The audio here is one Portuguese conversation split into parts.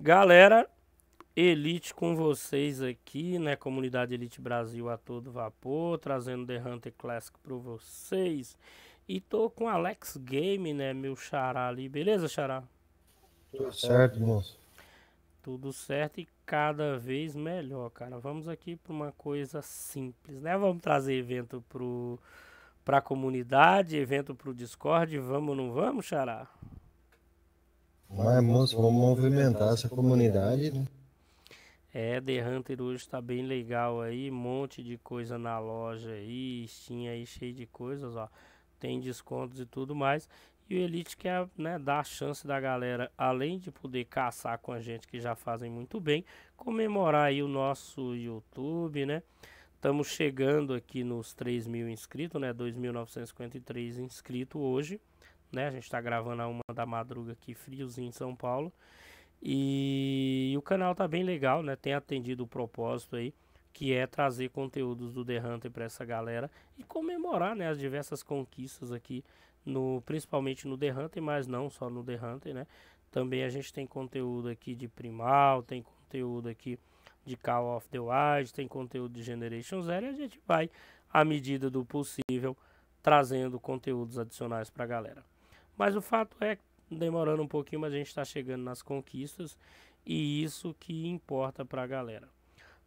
Galera, Elite com vocês aqui, né? Comunidade Elite Brasil a todo vapor, trazendo The Hunter Classic para vocês. E tô com Alex Game, né? Meu xará ali, beleza, xará? Tudo certo, moço. Tudo certo e cada vez melhor, cara. Vamos aqui para uma coisa simples, né? Vamos trazer evento para a comunidade, evento para o Discord, vamos ou não vamos, Xará? Mas, moço, vamos movimentar essa comunidade, né? É, The Hunter hoje está bem legal aí, um monte de coisa na loja aí, Steam aí cheio de coisas, ó. Tem descontos e tudo mais. E o Elite quer né, dar a chance da galera, além de poder caçar com a gente que já fazem muito bem, comemorar aí o nosso YouTube, né? Estamos chegando aqui nos 3 mil inscritos, né? 2.953 inscritos hoje né? A gente está gravando a uma da madruga aqui, friozinho em São Paulo. E, o canal tá bem legal, né? Tem atendido o propósito aí, que é trazer conteúdos do The Hunter para essa galera e comemorar, né, as diversas conquistas aqui no principalmente no The Hunter, mas não só no The Hunter, né? Também a gente tem conteúdo aqui de Primal, tem conteúdo aqui de Call of the Wild, tem conteúdo de Generation Zero e a gente vai à medida do possível trazendo conteúdos adicionais para a galera. Mas o fato é que demorando um pouquinho, mas a gente está chegando nas conquistas e isso que importa para a galera.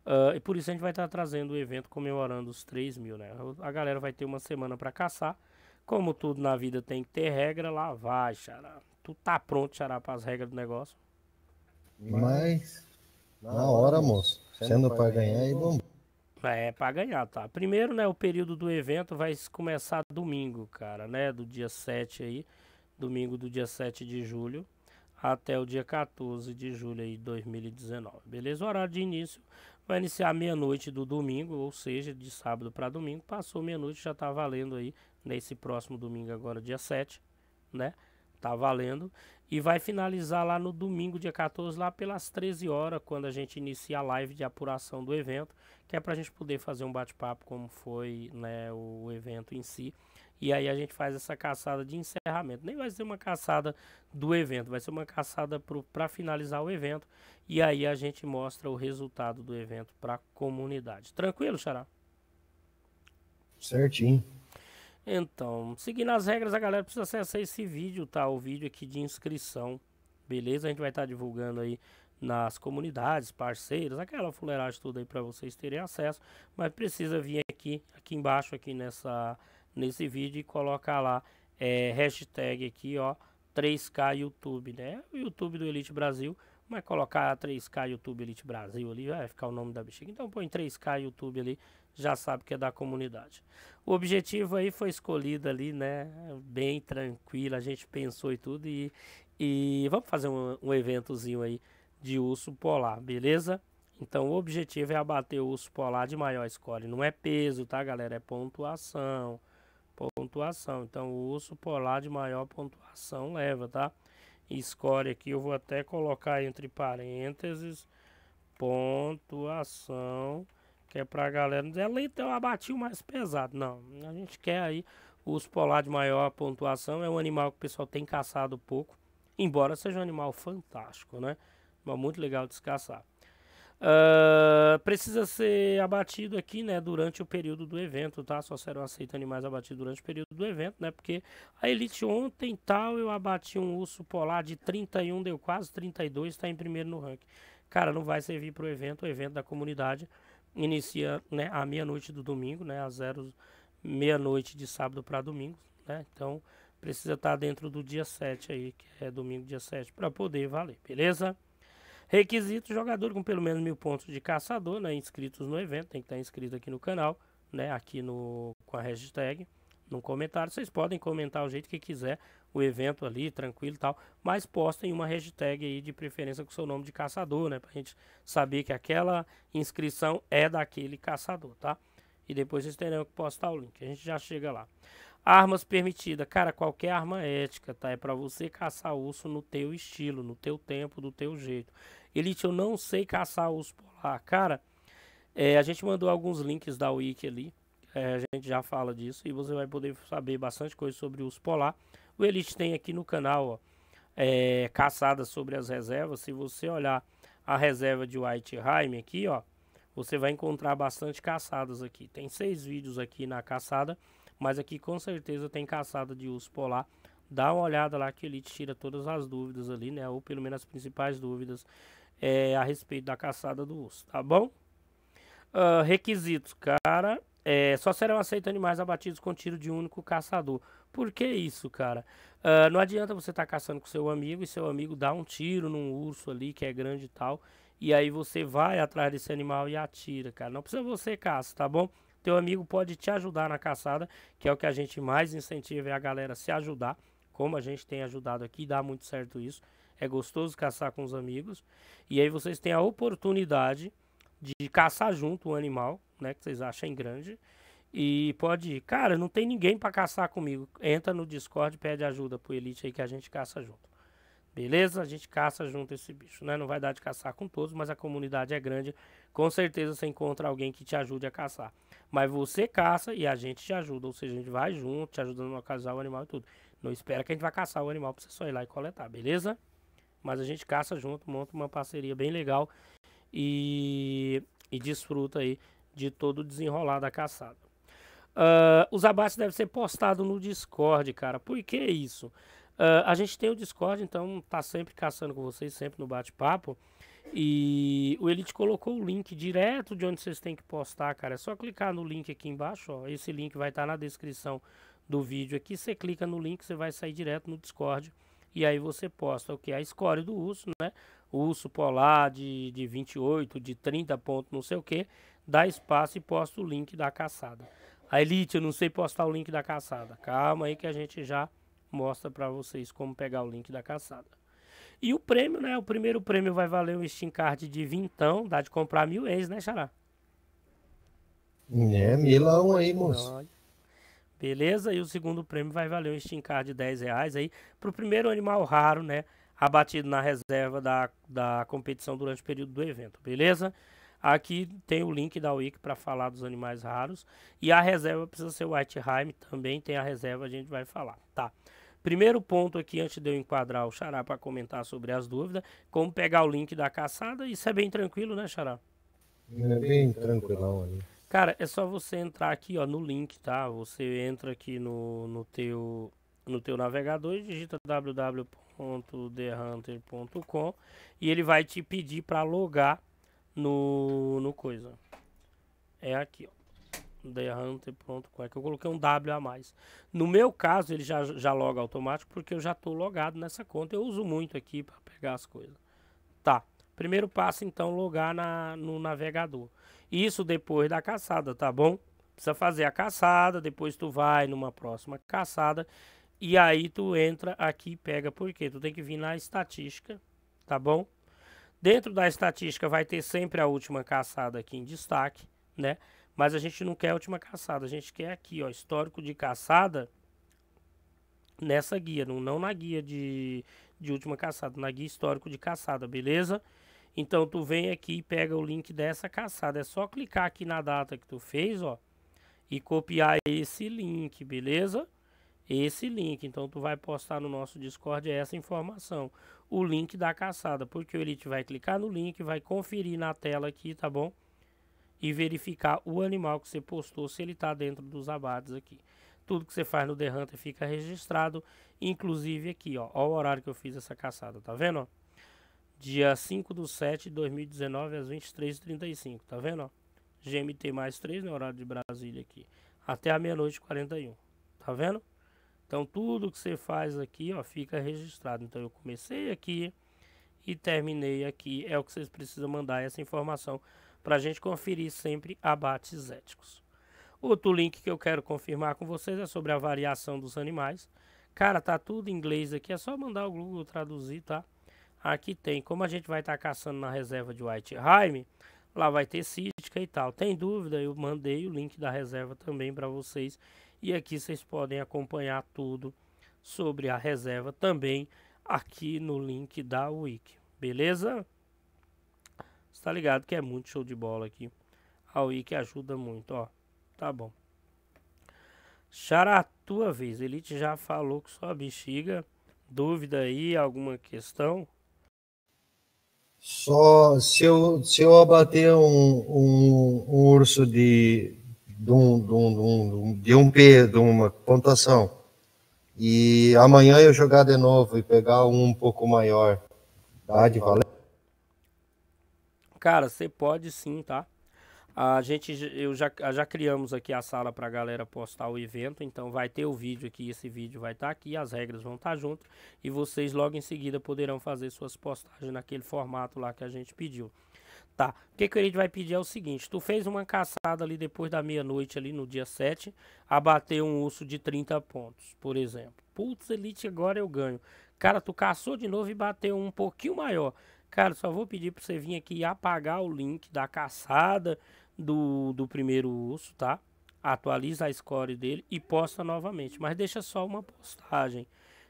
Uh, e por isso a gente vai estar tá trazendo o evento comemorando os 3 mil, né? A galera vai ter uma semana para caçar. Como tudo na vida tem que ter regra, lá vai, Xará. Tu tá pronto, Xará, para as regras do negócio? Mas, na hora, moço. Sendo para ganhar e vamos. É, para ganhar, tá? Primeiro, né, o período do evento vai começar domingo, cara, né? Do dia 7 aí domingo do dia 7 de julho até o dia 14 de julho de 2019. Beleza? O horário de início vai iniciar meia-noite do domingo, ou seja, de sábado para domingo. Passou meia-noite, já está valendo aí nesse próximo domingo agora, dia 7, né? Tá valendo. E vai finalizar lá no domingo, dia 14, lá pelas 13 horas, quando a gente inicia a live de apuração do evento, que é para a gente poder fazer um bate-papo como foi né, o evento em si e aí a gente faz essa caçada de encerramento. Nem vai ser uma caçada do evento, vai ser uma caçada para finalizar o evento. E aí a gente mostra o resultado do evento para a comunidade. Tranquilo, Xará? Certinho. Então, seguindo as regras, a galera precisa acessar esse vídeo, tá? O vídeo aqui de inscrição, beleza? A gente vai estar tá divulgando aí nas comunidades, parceiros, aquela fuleiragem toda aí para vocês terem acesso, mas precisa vir aqui, aqui embaixo, aqui nessa nesse vídeo e colocar lá é, hashtag aqui, ó, 3K YouTube, né? O YouTube do Elite Brasil, mas colocar 3K YouTube Elite Brasil ali, vai ficar o nome da bexiga. Então põe 3K YouTube ali, já sabe que é da comunidade. O objetivo aí foi escolhido ali, né? Bem tranquilo, a gente pensou e tudo. E, e vamos fazer um, um eventozinho aí de urso polar, beleza? Então o objetivo é abater o urso polar de maior score. Não é peso, tá, galera? É pontuação pontuação. Então o urso polar de maior pontuação leva, tá? E score aqui eu vou até colocar entre parênteses pontuação, que é pra galera não dizer, então eu mais pesado. Não, a gente quer aí o urso polar de maior pontuação, é um animal que o pessoal tem caçado pouco, embora seja um animal fantástico, né? Mas muito legal de se caçar. Uh, precisa ser abatido aqui, né, durante o período do evento, tá? Só serão aceitos animais abatidos durante o período do evento, né? Porque a elite ontem tal, eu abati um urso polar de 31, deu quase 32, está em primeiro no ranking. Cara, não vai servir para o evento, o evento da comunidade inicia, né, à meia-noite do domingo, né, às zero meia-noite de sábado para domingo, né? Então, precisa estar tá dentro do dia 7 aí, que é domingo dia 7, para poder valer, beleza? Requisito: jogador com pelo menos mil pontos de caçador, né? Inscritos no evento, tem que estar tá inscrito aqui no canal, né? Aqui no com a hashtag, no comentário. Vocês podem comentar o jeito que quiser, o evento ali, tranquilo e tal. Mas postem uma hashtag aí de preferência com o seu nome de caçador, né? Pra gente saber que aquela inscrição é daquele caçador, tá? E depois vocês terão que postar o link. A gente já chega lá. Armas permitidas. Cara, qualquer arma ética, tá? É para você caçar urso no teu estilo, no teu tempo, do teu jeito. Elite, eu não sei caçar urso polar. Cara, é, a gente mandou alguns links da Wiki ali. É, a gente já fala disso e você vai poder saber bastante coisa sobre urso polar. O Elite tem aqui no canal, ó, é, caçadas sobre as reservas. Se você olhar a reserva de Whiteheim aqui, ó, você vai encontrar bastante caçadas aqui. Tem seis vídeos aqui na caçada mas aqui com certeza tem caçada de urso polar. Dá uma olhada lá que ele tira todas as dúvidas ali, né? Ou pelo menos as principais dúvidas é, a respeito da caçada do urso, tá bom? Uh, requisitos, cara. É, só serão aceitos animais abatidos com tiro de um único caçador. Por que isso, cara? Uh, não adianta você estar tá caçando com seu amigo e seu amigo dá um tiro num urso ali que é grande e tal. E aí você vai atrás desse animal e atira, cara. Não precisa você caça, tá bom? Teu amigo pode te ajudar na caçada, que é o que a gente mais incentiva é a galera se ajudar, como a gente tem ajudado aqui, dá muito certo isso. É gostoso caçar com os amigos. E aí vocês têm a oportunidade de caçar junto o animal, né, que vocês achem grande. E pode ir. Cara, não tem ninguém para caçar comigo. Entra no Discord, pede ajuda pro Elite aí que a gente caça junto. Beleza? A gente caça junto esse bicho, né? Não vai dar de caçar com todos, mas a comunidade é grande. Com certeza você encontra alguém que te ajude a caçar. Mas você caça e a gente te ajuda. Ou seja, a gente vai junto, te ajudando a casar o animal e tudo. Não espera que a gente vai caçar o animal pra você só ir lá e coletar, beleza? Mas a gente caça junto, monta uma parceria bem legal e, e desfruta aí de todo o desenrolar da caçada. Uh, os abates devem ser postados no Discord, cara. Por que isso? Uh, a gente tem o Discord, então tá sempre caçando com vocês, sempre no bate-papo. E o Elite colocou o link direto de onde vocês têm que postar, cara. É só clicar no link aqui embaixo, ó. Esse link vai estar tá na descrição do vídeo aqui. Você clica no link, você vai sair direto no Discord. E aí você posta o que? A escória do urso, né? O urso polar de, de 28, de 30 pontos, não sei o que. Dá espaço e posta o link da caçada. A Elite, eu não sei postar o link da caçada. Calma aí que a gente já mostra para vocês como pegar o link da caçada. E o prêmio, né? O primeiro prêmio vai valer um Steam Card de vintão. Dá de comprar mil ex, né, Xará? É, milão aí, moço. Beleza? E o segundo prêmio vai valer um Steam Card de 10 reais aí. Pro primeiro animal raro, né? Abatido na reserva da, da competição durante o período do evento, beleza? Aqui tem o link da Wiki para falar dos animais raros. E a reserva precisa ser o White Heim também. Tem a reserva, a gente vai falar, tá? Primeiro ponto aqui, antes de eu enquadrar o Xará para comentar sobre as dúvidas, como pegar o link da caçada, isso é bem tranquilo, né, Xará? É bem tranquilão ali. Cara, é só você entrar aqui, ó, no link, tá? Você entra aqui no, no teu no teu navegador e digita www.thehunter.com e ele vai te pedir para logar no no coisa. É aqui, ó. The Hunter, pronto, é que eu coloquei um W a mais. No meu caso, ele já, já loga automático, porque eu já estou logado nessa conta, eu uso muito aqui para pegar as coisas. Tá, primeiro passo então, logar na, no navegador. Isso depois da caçada, tá bom? Precisa fazer a caçada, depois tu vai numa próxima caçada, e aí tu entra aqui e pega, porque tu tem que vir na estatística, tá bom? Dentro da estatística vai ter sempre a última caçada aqui em destaque, né? Mas a gente não quer a última caçada, a gente quer aqui, ó, histórico de caçada nessa guia, não, não na guia de, de última caçada, na guia histórico de caçada, beleza? Então tu vem aqui e pega o link dessa caçada, é só clicar aqui na data que tu fez, ó, e copiar esse link, beleza? Esse link, então tu vai postar no nosso Discord essa informação, o link da caçada, porque o Elite vai clicar no link, vai conferir na tela aqui, tá bom? e verificar o animal que você postou, se ele está dentro dos abates aqui. Tudo que você faz no The Hunter fica registrado, inclusive aqui, ó, Olha o horário que eu fiz essa caçada, tá vendo? Ó? Dia 5 do 7 de 2019 às 23h35, tá vendo? Ó? GMT mais 3 no né? horário de Brasília aqui, até a meia-noite 41, tá vendo? Então tudo que você faz aqui, ó, fica registrado. Então eu comecei aqui e terminei aqui. É o que vocês precisam mandar essa informação para a gente conferir sempre abates éticos. Outro link que eu quero confirmar com vocês é sobre a variação dos animais. Cara, tá tudo em inglês aqui, é só mandar o Google traduzir, tá? Aqui tem, como a gente vai estar tá caçando na reserva de Whiteheim, lá vai ter cística e tal. Tem dúvida? Eu mandei o link da reserva também para vocês. E aqui vocês podem acompanhar tudo sobre a reserva também aqui no link da Wiki. Beleza? Você tá ligado que é muito show de bola aqui. A que ajuda muito, ó. Tá bom. Chara, a tua vez. Elite já falou com sua bexiga. Dúvida aí, alguma questão? Só se eu, se eu abater um, um, um urso de, de, um, de, um, de um P, de uma pontuação, e amanhã eu jogar de novo e pegar um um pouco maior, tá? De valor. Cara, você pode sim, tá? A gente eu já, já criamos aqui a sala para a galera postar o evento, então vai ter o vídeo aqui, esse vídeo vai estar tá aqui, as regras vão estar tá junto e vocês logo em seguida poderão fazer suas postagens naquele formato lá que a gente pediu. Tá. O que, que gente vai pedir é o seguinte: tu fez uma caçada ali depois da meia-noite, ali no dia 7, abateu um urso de 30 pontos, por exemplo. Putz, Elite, agora eu ganho. Cara, tu caçou de novo e bateu um pouquinho maior. Cara, só vou pedir pra você vir aqui e apagar o link da caçada do, do primeiro urso, tá? Atualiza a score dele e posta novamente. Mas deixa só uma postagem.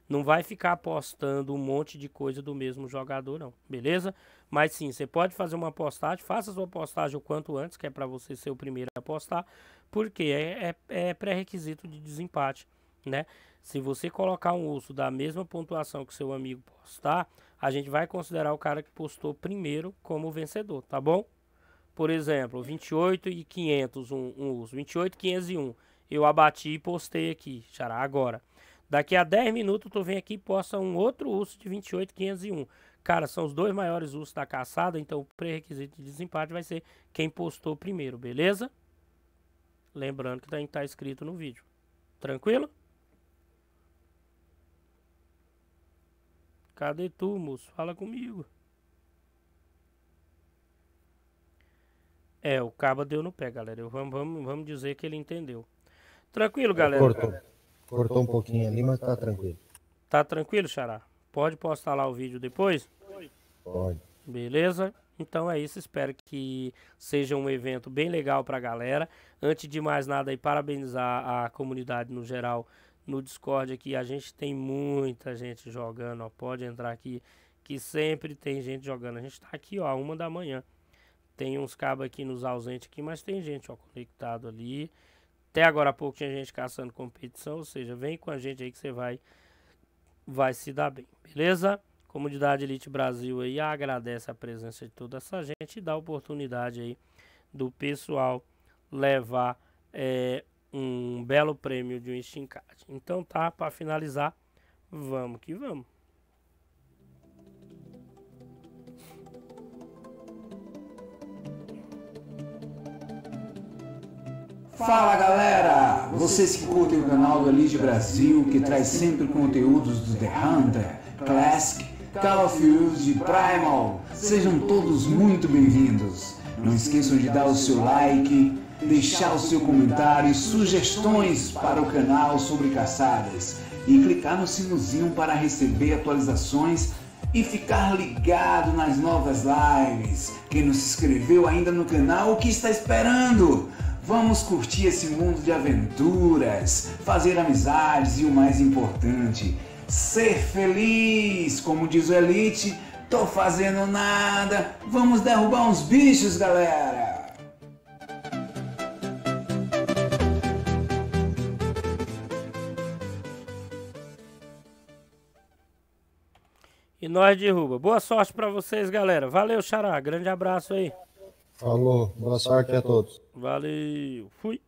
Não vai ficar postando um monte de coisa do mesmo jogador, não. Beleza? Mas sim, você pode fazer uma postagem. Faça sua postagem o quanto antes, que é para você ser o primeiro a postar. Porque é, é, é pré-requisito de desempate, né? Se você colocar um urso da mesma pontuação que seu amigo postar, a gente vai considerar o cara que postou primeiro como vencedor, tá bom? Por exemplo, 28 e 500 um, um uso, e 501. Eu abati e postei aqui, xará, agora. Daqui a 10 minutos tu vem aqui e posta um outro urso de 28,501. Cara, são os dois maiores ursos da caçada, então o pré-requisito de desempate vai ser quem postou primeiro, beleza? Lembrando que está tá escrito no vídeo. Tranquilo? Cadê tu, moço? Fala comigo. É, o caba deu no pé, galera. vamos, vamos, vamos dizer que ele entendeu. Tranquilo, galera. Cortou. Cortou um pouquinho ali, mas tá tranquilo. Tá tranquilo, Xará? Pode postar lá o vídeo depois? Pode. Beleza? Então é isso, espero que seja um evento bem legal para a galera. Antes de mais nada, aí, parabenizar a comunidade no geral no Discord aqui. A gente tem muita gente jogando, ó. Pode entrar aqui, que sempre tem gente jogando. A gente tá aqui, ó, uma da manhã. Tem uns cabos aqui nos ausentes aqui, mas tem gente, ó, conectado ali. Até agora há pouco tinha gente caçando competição, ou seja, vem com a gente aí que você vai vai se dar bem, beleza? Comunidade Elite Brasil aí agradece a presença de toda essa gente e dá a oportunidade aí do pessoal levar é, um belo prêmio de um Card. Então tá, para finalizar, vamos que vamos. Fala galera! Vocês que curtem o canal do Elige Brasil, que traz sempre conteúdos do The Hunter, Classic, Call of Duty, Primal, sejam todos muito bem-vindos! Não esqueçam de dar o seu like, deixar o seu comentário e sugestões para o canal sobre caçadas e clicar no sinozinho para receber atualizações e ficar ligado nas novas lives. Quem não se inscreveu ainda no canal, o que está esperando? Vamos curtir esse mundo de aventuras, fazer amizades e o mais importante, ser feliz, como diz o Elite. Tô fazendo nada, vamos derrubar uns bichos, galera! E nós derruba. Boa sorte para vocês, galera. Valeu, Xará. Grande abraço aí. Falou. Boa sorte a todos. Valeu. Fui.